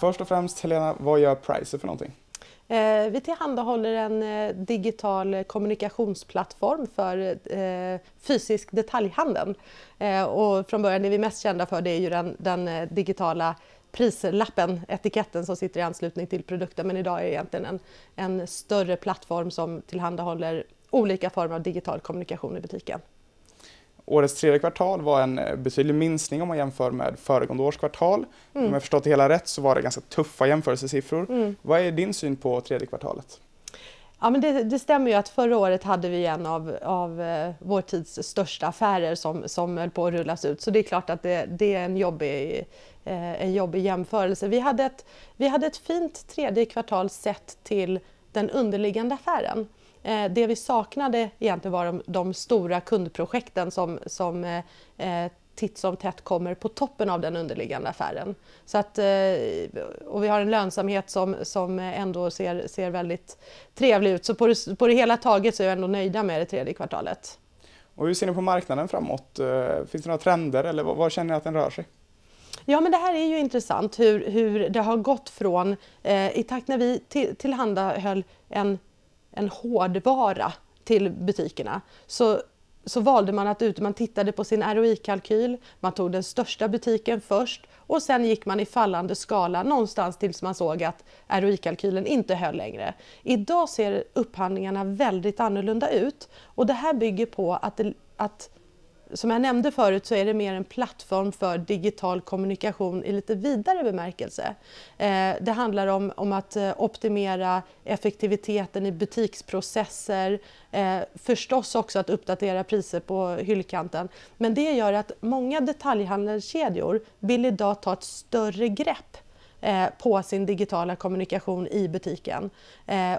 först och främst Helena, vad gör Pricer för någonting? Eh, vi tillhandahåller en eh, digital kommunikationsplattform för eh, fysisk detaljhandel. Och från början, det vi är mest kända för det är ju den, den digitala prislappen, etiketten som sitter i anslutning till produkten. Men idag är det egentligen en, en större plattform som tillhandahåller olika former av digital kommunikation i butiken. Årets tredje kvartal var en eh, betydlig minskning om man jämför med föregående års kvartal. Mm. Om jag förstått det hela rätt så var det ganska tuffa jämförelsesiffror. Mm. Vad är din syn på tredje kvartalet? Ja, men det, det, stämmer ju att förra året hade vi en av, av eh, vår tids största affärer som, som höll på att rullas ut. Så det är klart att det, det är en jobbig, eh, en jobbig jämförelse. Vi hade, ett, vi hade ett fint tredje kvartal sett till den underliggande affären. Eh, det vi saknade egentligen var de, de stora kundprojekten som, som eh, eh, titt som tätt kommer på toppen av den underliggande affären. Så att, och vi har en lönsamhet som, som ändå ser, ser väldigt trevlig ut. Så på det, på det hela taget så är vi ändå nöjda med det tredje kvartalet. Och hur ser ni på marknaden framåt? Finns det några trender eller vad känner ni att den rör sig? Ja, men det här är ju intressant hur, hur det har gått från eh, i takt när vi tillhandahöll en en hårdvara till butikerna så, så valde man att ut, man tittade på sin ROI-kalkyl, man tog den största butiken först och sen gick man i fallande skala någonstans tills man såg att ROI-kalkylen inte höll längre. Idag ser upphandlingarna väldigt annorlunda ut och det här bygger på att, det, att som jag nämnde förut så är det mer en plattform för digital kommunikation i lite vidare bemärkelse. Eh, det handlar om, om att eh, optimera effektiviteten i butiksprocesser, eh, förstås också att uppdatera priser på hyllkanten. Men det gör att många detaljhandelskedjor vill idag ta ett större grepp på sin digitala kommunikation i butiken.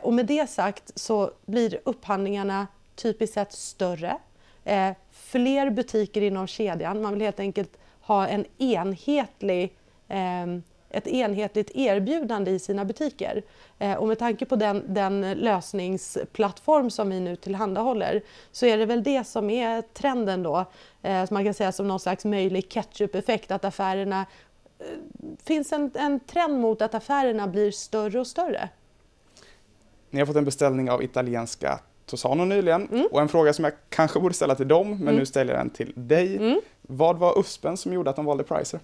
Och med det sagt så blir upphandlingarna typiskt sett större eh, fler butiker inom kedjan. Man vill helt enkelt ha en enhetlig, eh, ett enhetligt erbjudande i sina butiker. Eh, och med tanke på den, den, lösningsplattform som vi nu tillhandahåller så är det väl det som är trenden då. Eh, man kan säga som någon slags möjlig ketchup-effekt att affärerna eh, finns en, en trend mot att affärerna blir större och större. Ni har fått en beställning av italienska Tosano nyligen. Mm. Och en fråga som jag kanske borde ställa till dem, men mm. nu ställer jag den till dig. Mm. Vad var USPen som gjorde att de valde Pricer?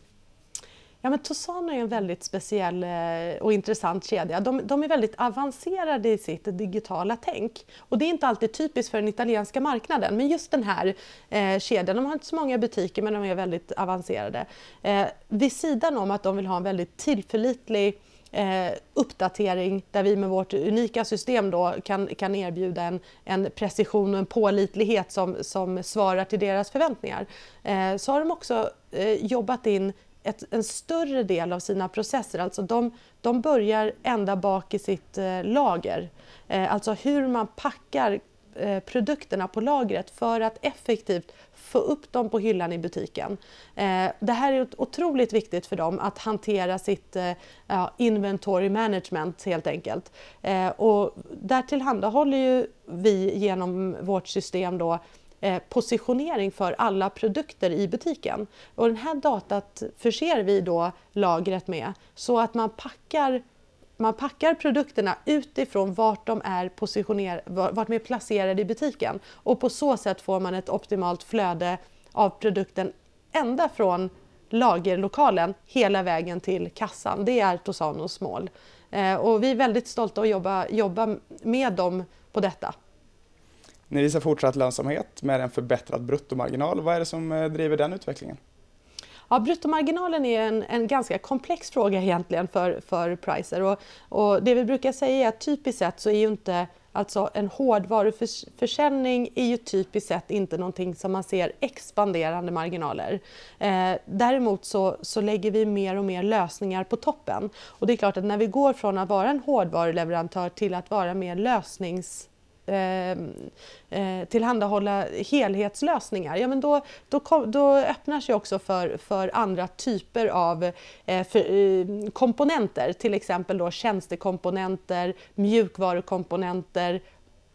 Ja, men Tosano är en väldigt speciell eh, och intressant kedja. De, de, är väldigt avancerade i sitt digitala tänk. Och det är inte alltid typiskt för den italienska marknaden, men just den här eh, kedjan, de har inte så många butiker men de är väldigt avancerade. Eh, vid sidan om att de vill ha en väldigt tillförlitlig eh, uppdatering där vi med vårt unika system då kan, kan erbjuda en, en precision och en pålitlighet som, som svarar till deras förväntningar. Eh, så har de också eh, jobbat in ett, en större del av sina processer. Alltså de, de börjar ända bak i sitt eh, lager. Eh, alltså hur man packar Eh, produkterna på lagret för att effektivt få upp dem på hyllan i butiken. Eh, det här är otroligt viktigt för dem att hantera sitt eh, inventory management helt enkelt. och där tillhandahåller ju vi genom vårt system då positionering för alla produkter i butiken. Och den här datat förser vi då lagret med så att man packar man packar produkterna utifrån vart de är vart de är placerade i butiken och på så sätt får man ett optimalt flöde av produkten ända från lagerlokalen hela vägen till kassan. Det är Tosanos mål. Eh, och vi är väldigt stolta att jobba, jobba med dem på detta. Ni visar fortsatt lönsamhet med en förbättrad bruttomarginal. Vad är det som eh, driver den utvecklingen? Ja, bruttomarginalen är en, en ganska komplex fråga egentligen för, för Pricer. Och, och det vi brukar säga är att typiskt sett så är ju inte Alltså en hårdvaruförsäljning är ju typiskt sett inte någonting som man ser expanderande marginaler. Eh, däremot så, så lägger vi mer och mer lösningar på toppen. Och det är klart att när vi går från att vara en hårdvaruleverantör till att vara mer lösnings Ehm, eh, tillhandahålla helhetslösningar, ja men då, då, då öppnas ju också för, för andra typer av eh, för, eh, komponenter, till exempel då tjänstekomponenter, mjukvarukomponenter,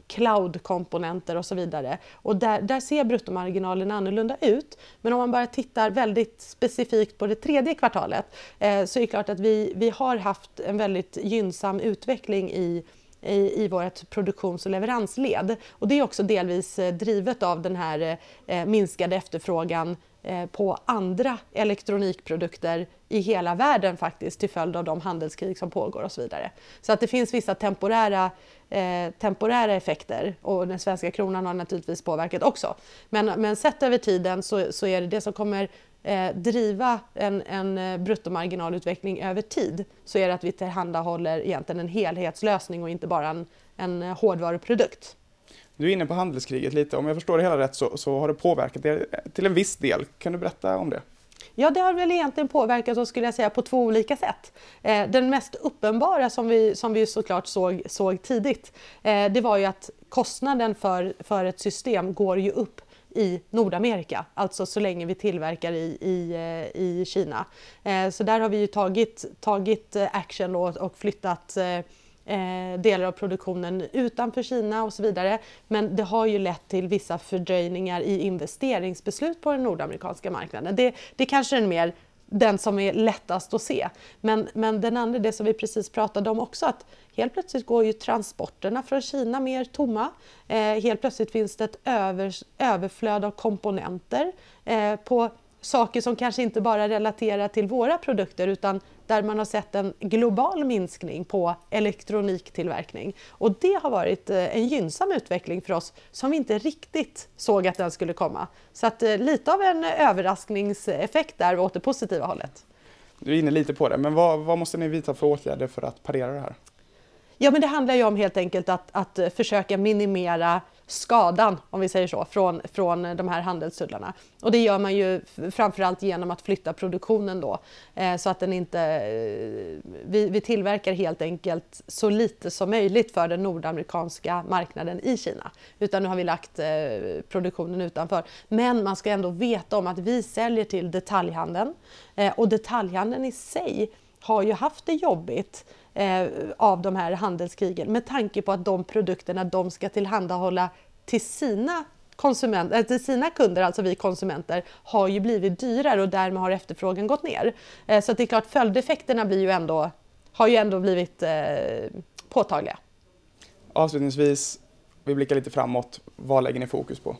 cloudkomponenter och så vidare. Och där, där ser bruttomarginalen annorlunda ut. Men om man bara tittar väldigt specifikt på det tredje kvartalet eh, så är det klart att vi, vi har haft en väldigt gynnsam utveckling i i, i vårt produktions och leveransled. Och det är också delvis eh, drivet av den här eh, minskade efterfrågan eh, på andra elektronikprodukter i hela världen faktiskt till följd av de handelskrig som pågår och så vidare. Så att det finns vissa temporära, eh, temporära effekter och den svenska kronan har naturligtvis påverkat också. Men, men sett över tiden så, så är det det som kommer eh, driva en, en eh, bruttomarginalutveckling över tid så är det att vi tillhandahåller egentligen en helhetslösning och inte bara en, en eh, hårdvaruprodukt. Du är inne på handelskriget lite. Om jag förstår det hela rätt så, så har det påverkat er till en viss del. Kan du berätta om det? Ja, det har väl egentligen påverkat oss skulle jag säga, på två olika sätt. Eh, den mest uppenbara som vi, som vi såklart såg, såg tidigt, eh, det var ju att kostnaden för, för ett system går ju upp i Nordamerika, alltså så länge vi tillverkar i, i, eh, i Kina. Eh, så där har vi ju tagit, tagit eh, action och flyttat delar av produktionen utanför Kina och så vidare. Men det har ju lett till vissa fördröjningar i investeringsbeslut på den nordamerikanska marknaden. Det, det kanske är en mer den som är lättast att se. Men, men den andra, det som vi precis pratade om också, att helt plötsligt går ju transporterna från Kina mer tomma. Eh, helt plötsligt finns det ett över, överflöd av komponenter eh, på saker som kanske inte bara relaterar till våra produkter utan där man har sett en global minskning på elektroniktillverkning. Och det har varit eh, en gynnsam utveckling för oss som vi inte riktigt såg att den skulle komma. Så att eh, lite av en överraskningseffekt där åt det positiva hållet. Du är inne lite på det, men vad, vad måste ni vidta för åtgärder för att parera det här? Ja, men det handlar ju om helt enkelt att, att eh, försöka minimera skadan, om vi säger så, från, från de här handelstullarna. Och det gör man ju framförallt genom att flytta produktionen då eh, så att den inte... Eh, vi, vi tillverkar helt enkelt så lite som möjligt för den nordamerikanska marknaden i Kina. Utan nu har vi lagt eh, produktionen utanför. Men man ska ändå veta om att vi säljer till detaljhandeln eh, och detaljhandeln i sig har ju haft det jobbigt eh, av de här handelskrigen med tanke på att de produkterna de ska tillhandahålla till sina konsument, eh, till sina kunder, alltså vi konsumenter, har ju blivit dyrare och därmed har efterfrågan gått ner. Eh, så det är klart, följdeffekterna blir ju ändå, har ju ändå blivit eh, påtagliga. Avslutningsvis, vi blickar lite framåt. Vad lägger ni fokus på?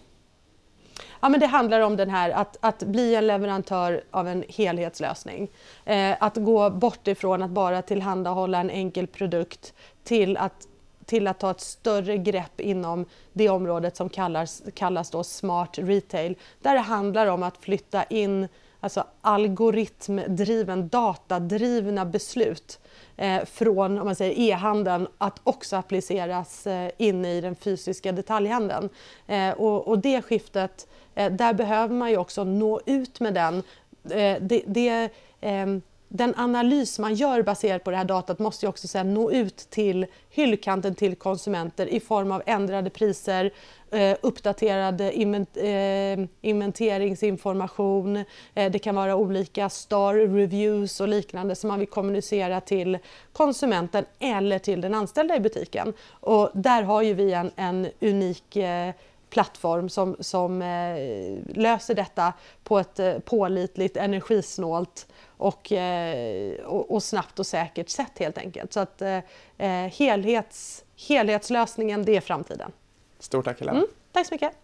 Ja, men det handlar om den här att, att bli en leverantör av en helhetslösning. Eh, att gå bort ifrån att bara tillhandahålla en enkel produkt till att till att ta ett större grepp inom det området som kallas, kallas då smart retail där det handlar om att flytta in alltså algoritmdriven, datadrivna beslut eh, från om man e-handeln att också appliceras eh, inne i den fysiska detaljhandeln. Eh, och, och, det skiftet, eh, där behöver man ju också nå ut med den. Eh, det, det ehm, den analys man gör baserat på det här datat måste ju också sen nå ut till hyllkanten, till konsumenter i form av ändrade priser, Eh, uppdaterad eh, inventeringsinformation. Eh, det kan vara olika star reviews och liknande som man vill kommunicera till konsumenten eller till den anställda i butiken. Och där har ju vi en, en unik plattform som, som löser detta på ett pålitligt, energisnålt och, och, snabbt och säkert sätt helt enkelt. Så att helhets, helhetslösningen, det är framtiden. Stort tack Helena. Mm, tack så mycket.